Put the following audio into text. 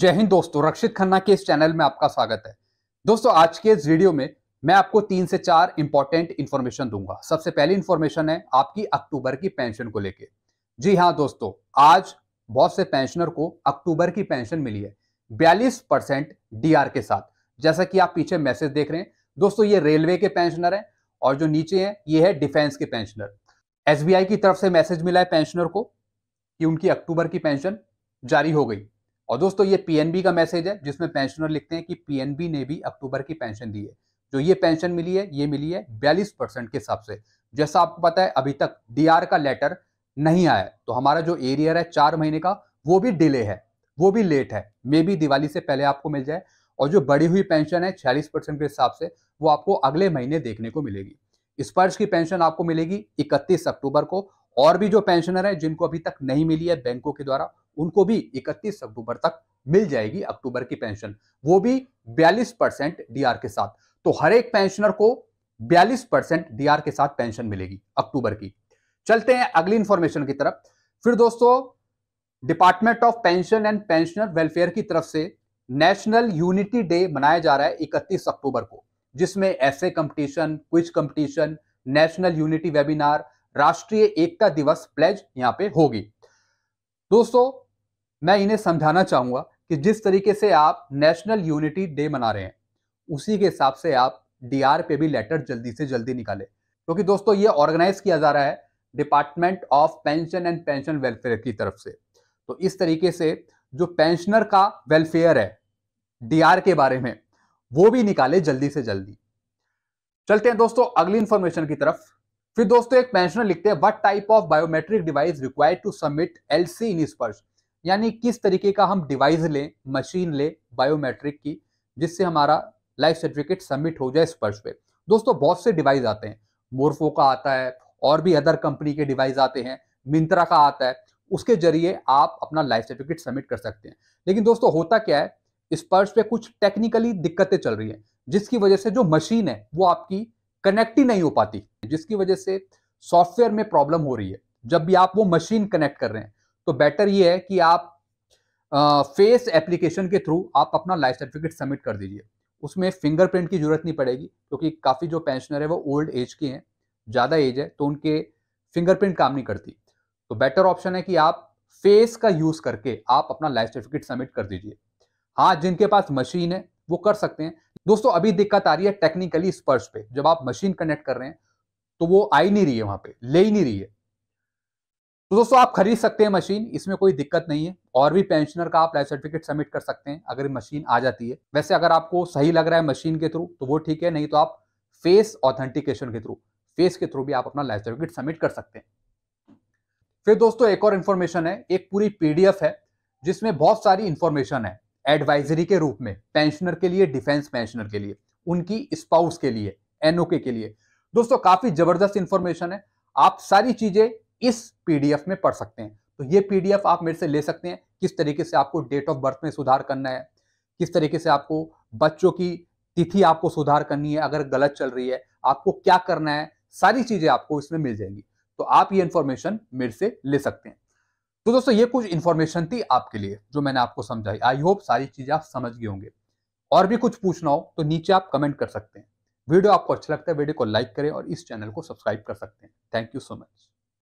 जय हिंद दोस्तों रक्षित खन्ना के इस चैनल में आपका स्वागत है दोस्तों आज के इस वीडियो में मैं आपको तीन से चार इंपॉर्टेंट इन्फॉर्मेशन दूंगा सबसे पहली इंफॉर्मेशन है आपकी अक्टूबर की पेंशन को लेके जी हाँ दोस्तों आज बहुत से पेंशनर को अक्टूबर की पेंशन मिली है बयालीस परसेंट के साथ जैसा कि आप पीछे मैसेज देख रहे हैं दोस्तों ये रेलवे के पेंशनर है और जो नीचे है ये है डिफेंस के पेंशनर एस की तरफ से मैसेज मिला है पेंशनर को कि उनकी अक्टूबर की पेंशन जारी हो गई और दोस्तों ये पीएनबी का मैसेज है जिसमें पेंशनर लिखते हैं कि पीएनबी ने भी अक्टूबर की पेंशन दी है जो ये पेंशन मिली है ये मिली है बयालीस परसेंट के हिसाब से जैसा आपको पता है अभी तक डीआर का लेटर नहीं आया तो हमारा जो एरियर है चार महीने का वो भी डिले है वो भी लेट है मे बी दिवाली से पहले आपको मिल जाए और जो बड़ी हुई पेंशन है छियालीस परसेंट के हिसाब से वो आपको अगले महीने देखने को मिलेगी स्पर्श की पेंशन आपको मिलेगी इकतीस अक्टूबर को और भी जो पेंशनर है जिनको अभी तक नहीं मिली है बैंकों के द्वारा उनको भी 31 अक्टूबर तक मिल जाएगी अक्टूबर की पेंशन वो भी 42 परसेंट डीआर के साथ तो हर एक पेंशनर को 42 परसेंट डीआर के साथ पेंशन मिलेगी अक्टूबर की चलते हैं अगली इंफॉर्मेशन की तरफ फिर दोस्तों department of pension and pensioner welfare की तरफ से नेशनल यूनिटी डे मनाया जा रहा है इकतीस अक्टूबर को जिसमें ऐसे competition quiz competition national unity webinar राष्ट्रीय एकता दिवस प्लेज यहां पे होगी दोस्तों मैं इन्हें समझाना चाहूंगा कि जिस तरीके से आप नेशनल यूनिटी डे मना रहे हैं उसी के हिसाब से आप आर पे भी लेटर जल्दी से जल्दी निकाले क्योंकि तो दोस्तों ये ऑर्गेनाइज किया जा रहा है department of pension and pension welfare की तरफ से तो इस तरीके से जो पेंशनर का वेलफेयर है डीआर के बारे में वो भी निकाले जल्दी से जल्दी चलते हैं दोस्तों अगली इंफॉर्मेशन की तरफ फिर दोस्तों एक पेंशनर लिखते हैं what type of biometric device required to submit LC in Sparsh यानी किस तरीके का हम डिवाइस लें मशीन लें बायोमेट्रिक की जिससे हमारा लाइफ सर्टिफिकेट सबमिट हो जाए स्पर्श पे दोस्तों बहुत से डिवाइस आते हैं मोरफो का आता है और भी अदर कंपनी के डिवाइस आते हैं मिंत्रा का आता है उसके जरिए आप अपना लाइफ सर्टिफिकेट सबमिट कर सकते हैं लेकिन दोस्तों होता क्या है स्पर्श पे कुछ टेक्निकली दिक्कतें चल रही हैं जिसकी वजह से जो मशीन है वो आपकी कनेक्ट ही नहीं हो पाती जिसकी वजह से सॉफ्टवेयर में प्रॉब्लम हो रही है जब भी आप वो मशीन कनेक्ट कर रहे हैं तो बेटर ये है कि आप फेस एप्लीकेशन के थ्रू आप अपना लाइफ सर्टिफिकेट सबमिट कर दीजिए उसमें फिंगरप्रिंट की जरूरत नहीं पड़ेगी क्योंकि तो काफ़ी जो पेंशनर है वो ओल्ड एज के हैं ज़्यादा एज है तो उनके फिंगरप्रिंट काम नहीं करती तो बेटर ऑप्शन है कि आप फेस का यूज़ करके आप अपना लाइफ सर्टिफिकेट सबमिट कर दीजिए हाँ जिनके पास मशीन है वो कर सकते हैं दोस्तों अभी दिक्कत आ रही है टेक्निकली स्पर्श पे जब आप मशीन कनेक्ट कर रहे हैं तो वो आई नहीं रही है वहां पे ले ही नहीं रही है तो दोस्तों आप खरीद सकते हैं मशीन इसमें कोई दिक्कत नहीं है और भी पेंशनर का आप लाइफ सर्टिफिकेट सबमिट कर सकते हैं अगर मशीन आ जाती है वैसे अगर आपको सही लग रहा है मशीन के थ्रू तो वो ठीक है नहीं तो आप फेस ऑथेंटिकेशन के थ्रू फेस के थ्रू भी आप अपना लाइफ सर्टिफिकेट सबमिट कर सकते हैं फिर दोस्तों एक और इन्फॉर्मेशन है एक पूरी पीडीएफ है जिसमें बहुत सारी इन्फॉर्मेशन है एडवाइजरी के रूप में पेंशनर के लिए डिफेंस पेंशनर के लिए उनकी स्पाउस के लिए एनओके के लिए दोस्तों काफी जबरदस्त इन्फॉर्मेशन है आप सारी चीजें इस पीडीएफ में पढ़ सकते हैं तो ये पीडीएफ आप मेरे से ले सकते हैं किस तरीके से आपको डेट ऑफ बर्थ में सुधार करना है किस तरीके से आपको बच्चों की तिथि आपको सुधार करनी है अगर गलत चल रही है आपको क्या करना है सारी चीजें आपको इसमें मिल जाएंगी तो आप ये इन्फॉर्मेशन मेरे से ले सकते हैं तो दोस्तों ये कुछ इन्फॉर्मेशन थी आपके लिए जो मैंने आपको समझाई आई होप सारी चीजें आप समझ गए होंगे और भी कुछ पूछना हो तो नीचे आप कमेंट कर सकते हैं वीडियो आपको अच्छा लगता है वीडियो को लाइक करें और इस चैनल को सब्सक्राइब कर सकते हैं थैंक यू सो मच